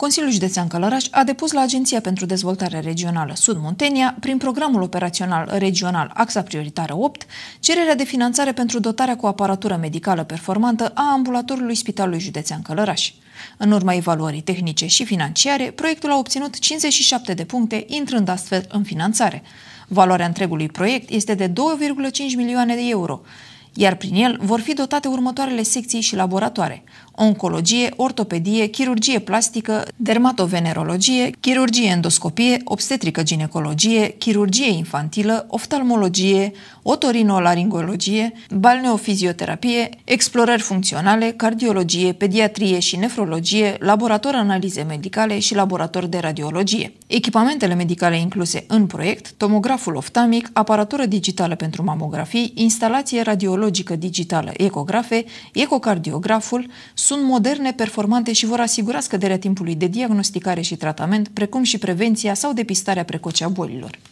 Consiliul Județean Călăraș a depus la Agenția pentru Dezvoltare Regională Sud Muntenia, prin programul operațional regional AXA Prioritară 8, cererea de finanțare pentru dotarea cu aparatură medicală performantă a ambulatorului Spitalului Județean Călăraș. În urma evaluării tehnice și financiare, proiectul a obținut 57 de puncte, intrând astfel în finanțare. Valoarea întregului proiect este de 2,5 milioane de euro iar prin el vor fi dotate următoarele secții și laboratoare oncologie, ortopedie, chirurgie plastică, dermatovenerologie, chirurgie endoscopie, obstetrică ginecologie, chirurgie infantilă, oftalmologie, otorinolaringologie, balneofizioterapie, explorări funcționale, cardiologie, pediatrie și nefrologie, laborator analize medicale și laborator de radiologie. Echipamentele medicale incluse în proiect, tomograful oftamic, aparatură digitală pentru mamografii, instalație radiologică radiologică digitală, ecografe, ecocardiograful, sunt moderne, performante și vor asigura scăderea timpului de diagnosticare și tratament, precum și prevenția sau depistarea precoce a bolilor.